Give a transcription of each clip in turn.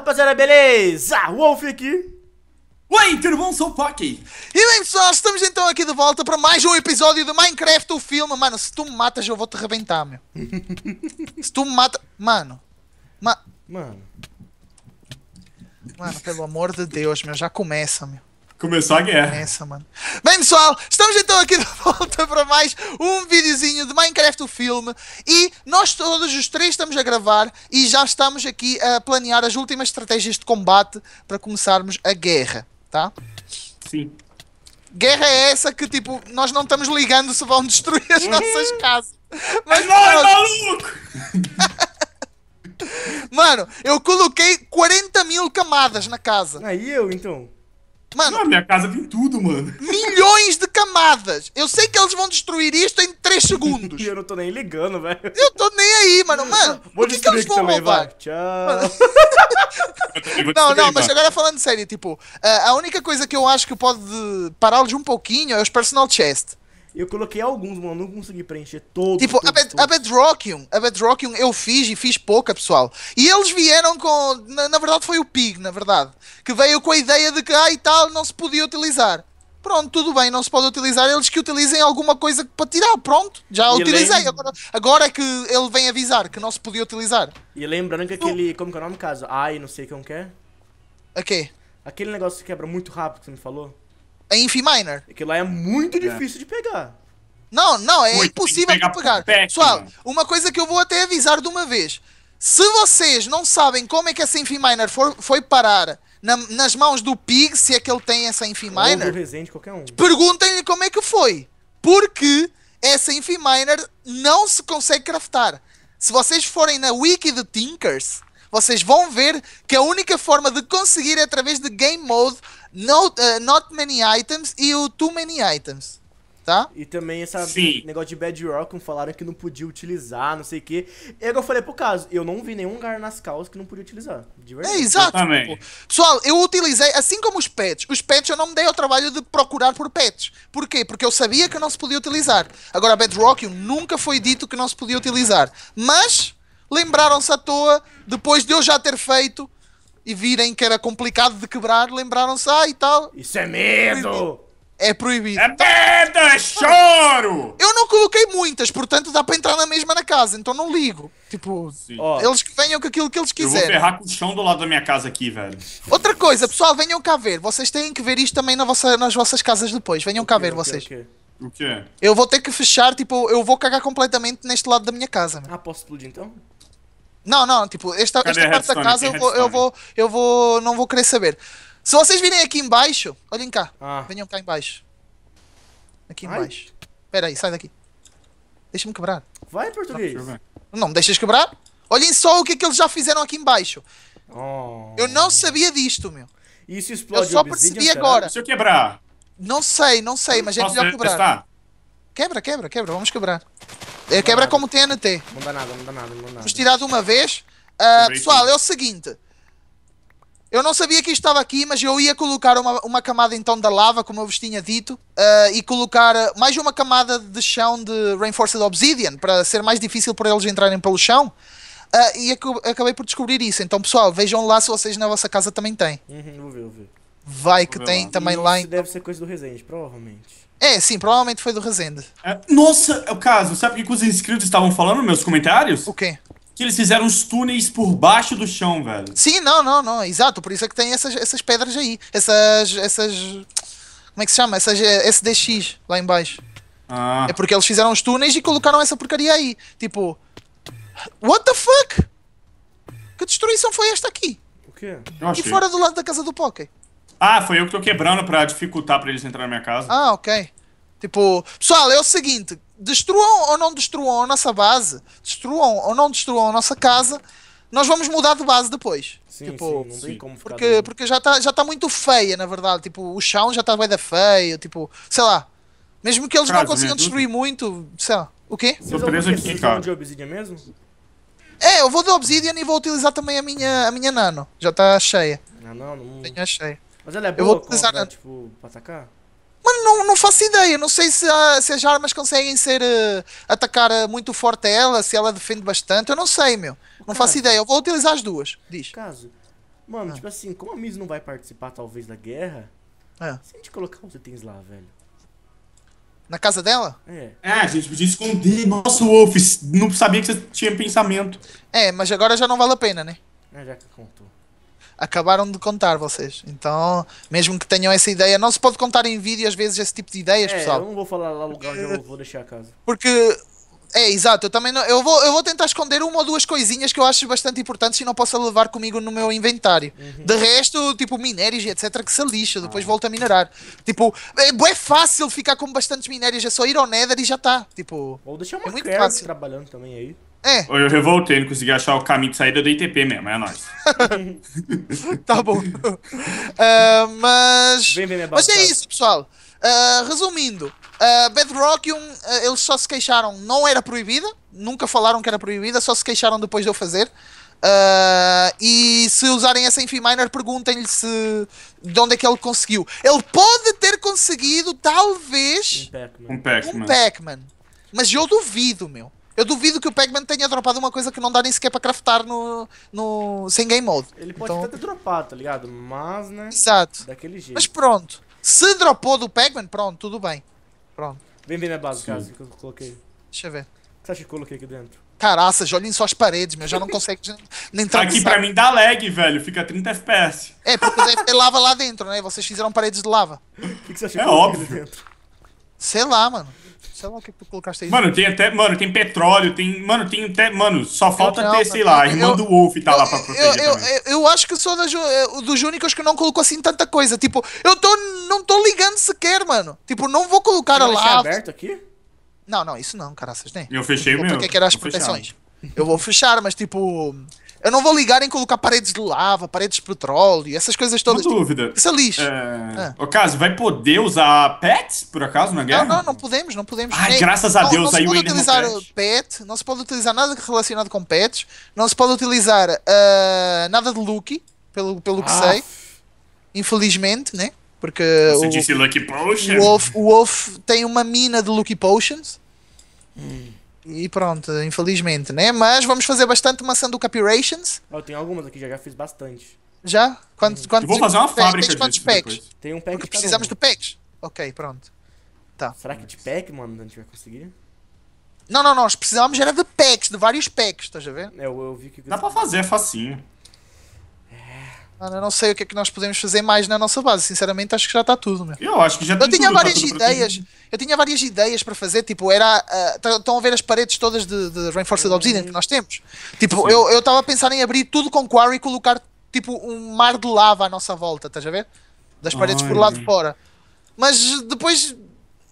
rapaziada, beleza? Wolf aqui. Oi, tudo bom? Sou o Pocky. E bem, pessoal, estamos então aqui de volta para mais um episódio do Minecraft, o filme. Mano, se tu me matas, eu vou-te arrebentar, meu. se tu me matas... Mano. Ma... Mano. Mano, pelo amor de Deus, meu, já começa, meu. Começou a guerra. Essa, mano. Bem, pessoal, estamos então aqui de volta para mais um videozinho de Minecraft, o filme. E nós todos os três estamos a gravar e já estamos aqui a planear as últimas estratégias de combate para começarmos a guerra, tá? Sim. Guerra é essa que, tipo, nós não estamos ligando se vão destruir as uhum. nossas casas. Mas, é nós, maluco! Mano, eu coloquei 40 mil camadas na casa. Aí eu, então? Mano, não, minha casa tem tudo, mano. Milhões de camadas. Eu sei que eles vão destruir isto em 3 segundos. eu não tô nem ligando, velho. Eu tô nem aí, mano. Mano, vou o que, que eles vão também, roubar? Vai. Tchau. não, não, mas agora falando sério, tipo, eh, a única coisa que eu acho que pode pará-los um pouquinho é os personal chest. Eu coloquei alguns, mano, não consegui preencher todos. Tipo, a, Bedrockium, a Bedrockium eu fiz e fiz pouca, pessoal. E eles vieram com. Na, na, verdade, foi o Pig, na verdade. Que veio com a ideia de que, ah e tal, não se podia utilizar. Pronto, tudo bem, não se pode utilizar. Eles que utilizem alguma coisa para tirar, pronto, já e utilizei. Agora, agora, é que ele vem avisar que não se podia utilizar. E lembrando que aquele. Como que é o nome, caso? Ai, não sei como que é. A quê? Aquele negócio que quebra muito rápido que você me falou. É Infi Minor. Aquilo é lá é muito é. difícil de pegar. Não, não, é muito impossível de pegar. Pessoal, uma coisa que eu vou até avisar de uma vez. Se vocês não sabem como é que essa Infi Minor for, foi parar na, nas mãos do Pig, se é que ele tem essa Infi Minor, um. perguntem-lhe como é que foi. Porque essa Infi Minor não se consegue craftar. Se vocês forem na wiki de Tinkers, vocês vão ver que a única forma de conseguir é através de Game Mode Not, uh, not Many Items e o Too Many Items. Tá? E também esse negócio de Bedrock, falaram que não podia utilizar, não sei o quê. E agora eu falei pro caso, eu não vi nenhum lugar nas calças que não podia utilizar. De verdade. É, exato. Tipo, eu Pessoal, eu utilizei, assim como os pets, os pets eu não me dei ao trabalho de procurar por pets. Por quê? Porque eu sabia que não se podia utilizar. Agora, Bedrock nunca foi dito que não se podia utilizar. Mas lembraram-se à toa, depois de eu já ter feito e virem que era complicado de quebrar, lembraram-se, ah e tal. Isso é medo! É proibido. É merda, é choro! Eu não coloquei muitas, portanto dá para entrar na mesma na casa, então não ligo. Tipo, eles que venham com aquilo que eles quiserem. Eu vou ferrar com o chão do lado da minha casa aqui, velho. Outra coisa, pessoal, venham cá ver. Vocês têm que ver isto também na vossa, nas vossas casas depois. Venham okay, cá ver okay, vocês. Okay. O quê? Eu vou ter que fechar, tipo, eu vou cagar completamente neste lado da minha casa. Ah, posso explodir então? Não, não, tipo, esta, esta parte da casa eu vou, eu vou, eu vou. Não vou querer saber. Se vocês virem aqui embaixo, olhem cá. Ah. Venham cá embaixo. Aqui embaixo. Pera Espera aí, sai daqui. Deixa-me quebrar. Vai, português. Tá, não me deixas quebrar? Olhem só o que é que eles já fizeram aqui embaixo. Oh. Eu não sabia disto, meu. Isso explode Eu só percebi agora. Se eu quebrar. Não sei, não sei, mas é melhor quebrar. Quebra, quebra, quebra. Vamos quebrar. Não é, quebra como TNT. Não dá nada, não dá nada, não dá nada. Vamos tirar de uma vez. Uh, pessoal, é o seguinte. Eu não sabia que isto estava aqui, mas eu ia colocar uma, uma camada então da lava, como eu vos tinha dito, uh, e colocar mais uma camada de chão de Reinforced Obsidian, para ser mais difícil para eles entrarem pelo chão. Uh, e ac acabei por descobrir isso. Então, pessoal, vejam lá se vocês na vossa casa também têm. Uhum, vou ver, vou ver. Vai que tem lá. também e lá. Isso em... deve ser coisa do Resende, provavelmente. É, sim, provavelmente foi do Resende. É, nossa, é o caso. Sabe o que os inscritos estavam falando nos meus comentários? O quê? Que eles fizeram os túneis por baixo do chão, velho. Sim, não, não, não. Exato, por isso é que tem essas, essas pedras aí. Essas. essas. Como é que se chama? Essas eh, SDX lá embaixo. Ah. É porque eles fizeram os túneis e colocaram essa porcaria aí. Tipo. What the fuck? Que destruição foi esta aqui? O quê? E fora do lado da casa do Poké. Ah, foi eu que tô quebrando pra dificultar pra eles entrarem na minha casa. Ah, ok. Tipo, pessoal, é o seguinte: destruam ou não destruam a nossa base, destruam ou não destruam a nossa casa, nós vamos mudar de base depois. Sim, tipo, sim, não tem como ficar. Porque, porque já está já tá muito feia, na verdade. Tipo, o chão já está bem da feia, tipo, sei lá. Mesmo que eles cara, não consigam destruir tudo. muito, sei lá. O quê? Tô preso aqui, cara. de Obsidian mesmo? É, eu vou de Obsidian e vou utilizar também a minha, a minha Nano. Já está cheia. Ah, não, não. Tenho a é cheia. Mas ela é boa eu vou precisar... tipo, pra atacar? Mano, não, não faço ideia. Não sei se, ah, se as armas conseguem ser. Uh, atacar ah, muito forte a ela, se ela defende bastante. Eu não sei, meu. O não caso, faço ideia. Eu vou utilizar as duas. Diz. Caso. Mano, ah. tipo assim, como a Miz não vai participar, talvez, da guerra. É. Se a gente colocar os itens lá, velho. Na casa dela? É. É, a gente podia esconder. nosso Wolf, não sabia que você tinha pensamento. É, mas agora já não vale a pena, né? É, já que contou acabaram de contar vocês. Então, mesmo que tenham essa ideia, não se pode contar em vídeo às vezes esse tipo de ideias, é, pessoal. Eu não vou falar lá no lugar onde eu vou deixar a casa. Porque. É, exato, eu também não, eu vou, eu vou tentar esconder uma ou duas coisinhas que eu acho bastante importantes e não posso levar comigo no meu inventário. Uhum. De resto, tipo, minérios, e etc, que se lixa, depois ah. volto a minerar. Tipo, é, é fácil ficar com bastantes minérios, é só ir ao Nether e já está. Tipo, Vou deixar é uma é muito fácil. trabalhando também aí. É. Eu revoltei, não consegui achar o caminho de saída do ITP mesmo, é nóis. tá bom. Uh, mas. Bem, bem mas é isso, pessoal. Uh, resumindo, uh, Bedrock, uh, eles só se queixaram, não era proibida, nunca falaram que era proibida, só se queixaram depois de eu fazer. Uh, e se usarem essa Infiminer, perguntem-lhe se de onde é que ele conseguiu. Ele pode ter conseguido, talvez, um Pac-Man. Um Pac mas eu duvido, meu. Eu duvido que o Pac-Man tenha dropado uma coisa que não dá nem sequer pra craftar no, no, sem game mode. Ele pode então... até ter dropado, tá ligado? Mas, né? Exato. Daquele jeito. Mas pronto. Se dropou do Pac-Man, pronto, tudo bem. Pronto. Vem ver minha base, cara, que eu coloquei. Deixa eu ver. O que você acha que eu coloquei aqui dentro? Caraças, olhem só as paredes, meu. Já não consegue nem entrar Aqui pra mim dá lag, velho. Fica 30 FPS. É, porque deve ter lava lá dentro, né? Vocês fizeram paredes de lava. O que, que você acha é que é eu óbvio. dentro? Sei lá, mano. Sei lá o que tu colocaste aí. Mano, tem até. Mano, tem petróleo, tem. Mano, tem até. Mano, só falta não, ter, sei lá, a irmã do Wolf tá eu, lá pra proteger. Eu, eu, eu, acho que sou da, dos únicos que não colocou assim tanta coisa. Tipo, eu tô. Não tô ligando sequer, mano. Tipo, não vou colocar lá. É aberto aqui? Não, não, isso não, caraças, nem. Né? Eu fechei o meu. Porque que era as proteções. Eu vou fechar, mas tipo. Eu não vou ligar em colocar paredes de lava, paredes de petróleo, essas coisas todas. Não dúvida. Isso é lixo. É... é. Caso, vai poder usar pets, por acaso, na guerra? Não, não, não podemos, não podemos. graças a Deus, não, não aí o Não se pode utilizar pet, não se pode utilizar nada relacionado com pets, não se pode utilizar uh, nada de Lucky, pelo, pelo que ah. sei. Infelizmente, né? Porque Você o, disse Lucky Potion? O Wolf, o Wolf tem uma mina de Lucky Potions. E pronto, infelizmente, né? Mas vamos fazer bastante maçã do Capirations. eu tenho algumas aqui, já, já fiz bastante. Já? Quantos, uhum. quantos, vou fazer uma tem, fábrica tem, quantos packs? Depois. Tem um pack Porque precisamos do packs. Ok, pronto. Tá. Será que de pack, mano, a gente vai conseguir? Não, não, nós precisávamos era de packs, de vários packs, estás a ver? É, eu, eu vi que... Dá pra fazer, é facinho eu não sei o que é que nós podemos fazer mais na nossa base. Sinceramente, acho que já está tudo, meu. Eu acho que já Eu tinha tudo, várias tá ideias. Eu tinha várias ideias para fazer. Tipo, era. Uh, eh, estão a ver as paredes todas de, de Reinforced uhum. Obsidian que nós temos? Tipo, Sim. eu estava a pensar em abrir tudo com Quarry e colocar, tipo, um mar de lava à nossa volta, estás a ver? Das paredes Ai. por lá de fora. Mas depois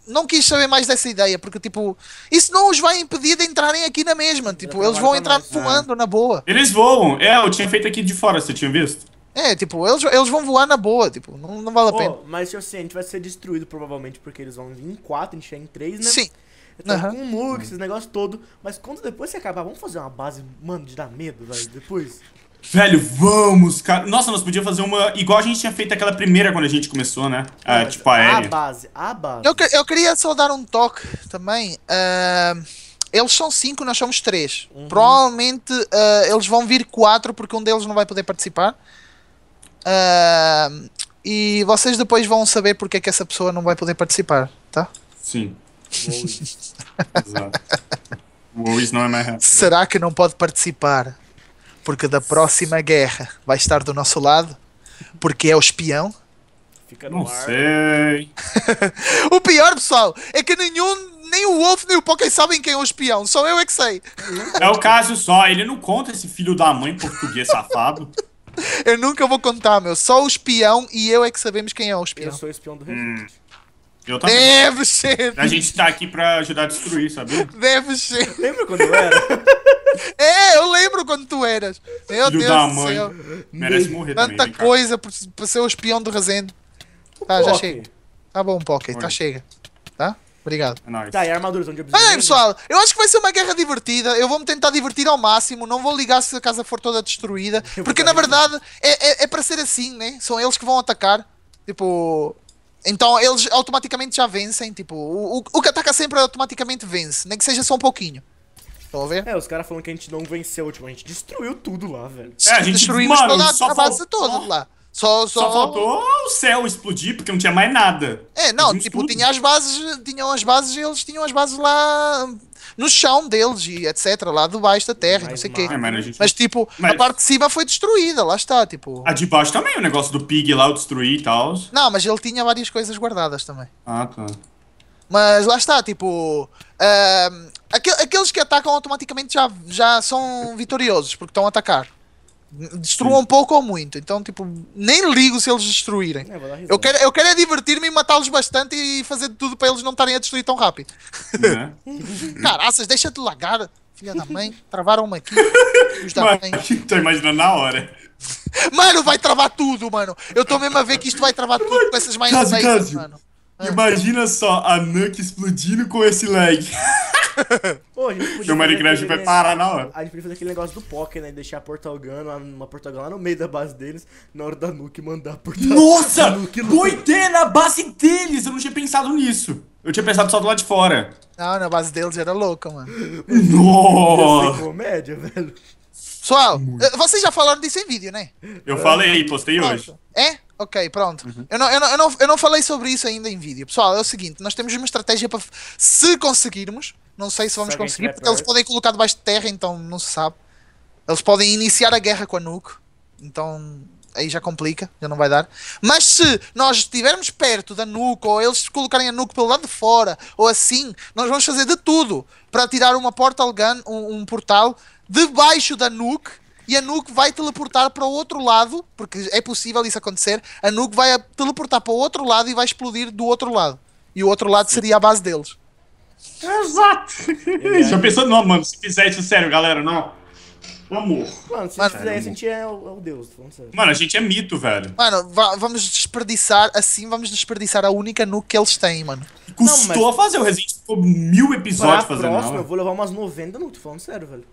não quis saber mais dessa ideia, porque tipo, isso não os vai impedir de entrarem aqui na mesma. Tipo, eles vão entrar voando na boa. Eles voam, é, eu tinha feito aqui de fora, você tinha visto? É, tipo, eles, eles vão voar na boa, tipo, não, não vale a oh, pena. Mas eu tipo sei, assim, a gente vai ser destruído provavelmente, porque eles vão vir em quatro, a gente chega em três, né? Sim. Então, uhum. com o Mug, esses negócios todo. Mas quando depois você acabar, vamos fazer uma base, mano, de dar medo, velho, depois. Velho, vamos, cara. Nossa, nós podíamos fazer uma. Igual a gente tinha feito aquela primeira quando a gente começou, né? Ah, Mas, tipo, A base, a base. Eu, eu queria só dar um toque também. Uh, eles são cinco, nós somos três. Uhum. Provavelmente uh, eles vão vir quatro, porque um deles não vai poder participar. Uh, e vocês depois vão saber porque é que essa pessoa não vai poder participar, tá? Sim. Exato. O Luís não é mais Será que não pode participar? Porque da próxima guerra vai estar do nosso lado? Porque é o espião? Fica no não ar. sei. o pior, pessoal, é que nenhum nem o Wolf nem o Poké sabem quem é o espião, só eu é que sei. É o caso só, ele não conta esse filho da mãe português safado. Eu nunca vou contar, meu. Só o espião e eu é que sabemos quem é o espião. Eu sou o espião do Revolt. Hum. Eu também. Deve ser. A gente tá aqui pra ajudar a destruir, sabe? Deve ser. Lembra quando eu era? é, eu lembro quando tu eras. Meu Filho Deus da do mãe. céu. Merece morrer Tanta também, coisa por pra ser o espião do Resende. Tá, já chega. Tá bom, Pocket, tá chega. Tá? Obrigado. É nóis. Tá, e armaduras onde eu preciso. pessoal, eu acho que vai ser uma guerra divertida. Eu vou-me tentar divertir ao máximo. Não vou ligar se a casa for toda destruída. Porque, na verdade, é, é, é para ser assim, né? São eles que vão atacar. Tipo, então eles automaticamente já vencem. Tipo, o, o, que ataca sempre automaticamente vence, nem que seja só um pouquinho. Estão a ver? É, os caras falam que a gente não venceu, tipo, a gente destruiu tudo lá, velho. É, a gente destruiu toda, a, base falou... toda lá. Só, só... só faltou o céu explodir, porque não tinha mais nada. É, não, tipo, tinha as bases, tinham as bases, eles tinham as bases lá no chão deles e etc, lá debaixo da terra, mas, não sei o quê. É, mas, gente... mas tipo, mas... a parte de cima foi destruída, lá está, tipo. A de baixo também, o negócio do pig lá, o destruir e tal. Não, mas ele tinha várias coisas guardadas também. Ah, tá. Mas lá está, tipo. Uh, ah, aqu aqueles que atacam automaticamente já, já são vitoriosos, porque estão a atacar. Destruam Sim. pouco ou muito, então tipo, nem ligo se eles destruírem. É, eu quero, eu quero é divertir-me e matá-los bastante e fazer tudo para eles não estarem a destruir tão rápido. É? Caraças, deixa de lagar, filha da mãe, travaram-me aqui. Estou imaginando na hora. Mano, vai travar tudo, mano. Eu estou mesmo a ver que isto vai travar tudo com essas mais Cássio, mano. Ah. Imagina só a Nuke explodindo com esse lag. Pô, Seu Minecraft vai parar na hora. A gente podia fazer aquele negócio do Poké, né? Deixar a Portal Gun, lá, uma Portal Gun lá no meio da base deles, na hora da Nuke mandar a Portal Nossa! Nuke na base deles! Eu não tinha pensado nisso. Eu tinha pensado só do lado de fora. Não, na base deles era louca, mano. Nossa! comédia, velho. Pessoal, eh, vocês já falaram disso em vídeo, né? Eu falei, postei Nossa. hoje. É? Ok, pronto. Uhum. Eu, não, eu, não, eu, não, eu não falei sobre isso ainda em vídeo. Pessoal, é o seguinte: nós temos uma estratégia para. Se conseguirmos, não sei se vamos se conseguir, porque eles podem colocar debaixo de terra, então não se sabe. Eles podem iniciar a guerra com a Nuke, então aí já complica, já não vai dar. Mas se nós estivermos perto da Nuke, ou eles colocarem a Nuke pelo lado de fora, ou assim, nós vamos fazer de tudo para tirar uma portal gun, um, um portal, debaixo da Nuke e a Nuke vai teleportar para o outro lado, porque é possível isso acontecer. A Nuke vai teleportar para o outro lado e vai explodir do outro lado. E o outro lado seria a base deles. Exato! É. Já pensou, não, mano, se fizer isso sério, galera, não. Amor. Mano, se mano, fizer, a gente é o, é o deus, Mano, a gente é mito, velho. Mano, vamos desperdiçar, assim vamos desperdiçar a única nuke que eles têm, mano. Custou mas... a fazer, o Resident ficou mil episódios fazendo. Próxima, não, eu vou levar umas 90 nuke, tô falando sério, velho.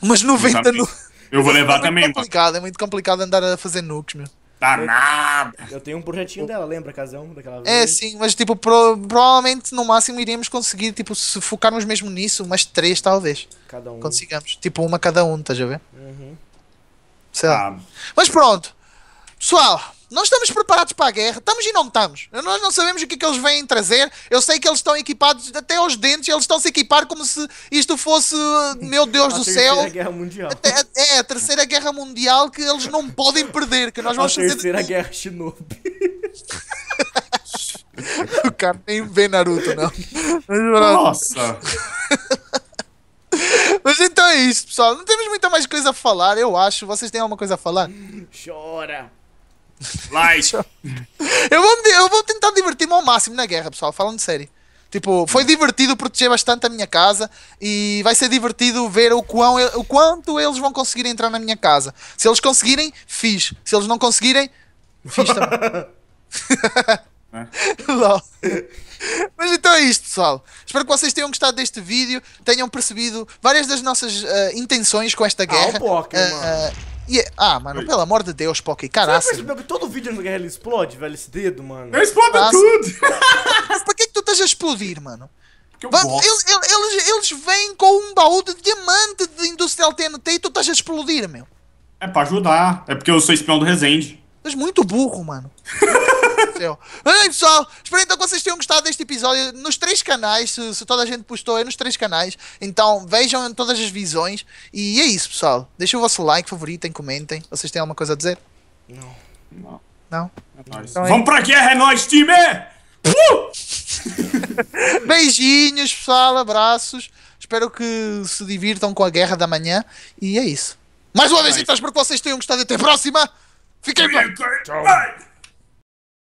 Umas 90 nuke. Eu vou levar é também. muito complicado, é muito complicado andar a fazer nukes, meu. Tá eu, nada. Eu tenho um projetinho dela, lembra, casão? Daquela é, vez. É, sim, mas tipo, pro, provavelmente no máximo iremos conseguir, tipo, se focarmos mesmo nisso, umas três talvez. Cada um. Consigamos. Tipo, uma cada um, estás a ver? Uhum. Sei lá. Ah. Mas pronto. Pessoal, nós estamos preparados para a guerra, estamos e não estamos. Nós não sabemos o que, é que eles vêm trazer. Eu sei que eles estão equipados até aos dentes, eles estão se equipar como se isto fosse, meu Deus a do céu. A Guerra Mundial. É, a Terceira Guerra Mundial que eles não podem perder, que nós vamos a Terceira Guerra Shinobi. o cara nem vê Naruto, não. Nossa! Mas então é isso, pessoal. Não temos muita mais coisa a falar, eu acho. Vocês têm alguma coisa a falar? Chora! Light. eu, vou, eu vou tentar divertir-me ao máximo na guerra, pessoal, falando sério. Tipo, foi hum. divertido proteger bastante a minha casa e vai ser divertido ver o, quão, o quanto eles vão conseguir entrar na minha casa. Se eles conseguirem, fiz. Se eles não conseguirem, fiz também. É? Mas então é isto, pessoal. Espero que vocês tenham gostado deste vídeo, tenham percebido várias das nossas uh, intenções com esta guerra. Ah, o Poké, uh, mano. Uh, yeah. Ah, mano, Oi. pelo amor de Deus, Poké, caraca Você percebeu que todo vídeo na guerra ele explode, velho, esse dedo, mano? explode Passa. tudo! por que, que tu estás a explodir, mano? eles, eles, eles, vêm com um baú de diamante de Industrial TNT e tu estás a explodir, meu. É pra ajudar. É porque eu sou espião do Resende. Tu és muito burro, mano. aconteceu. Mas aí, pessoal, espero então que vocês tenham gostado deste episódio nos três canais. Se, se, toda a gente postou, é nos três canais. Então vejam todas as visões. E é isso, pessoal. Deixem o vosso like, favoritem, comentem. Vocês têm alguma coisa a dizer? Não. Não. Não? É então, Vamos é para pra guerra, é nóis, time! Uh! Beijinhos, pessoal, abraços. Espero que se divirtam com a guerra da manhã. E é isso. Mais uma vez, então, espero que vocês tenham gostado. Até a próxima. Fiquem bem. Tchau.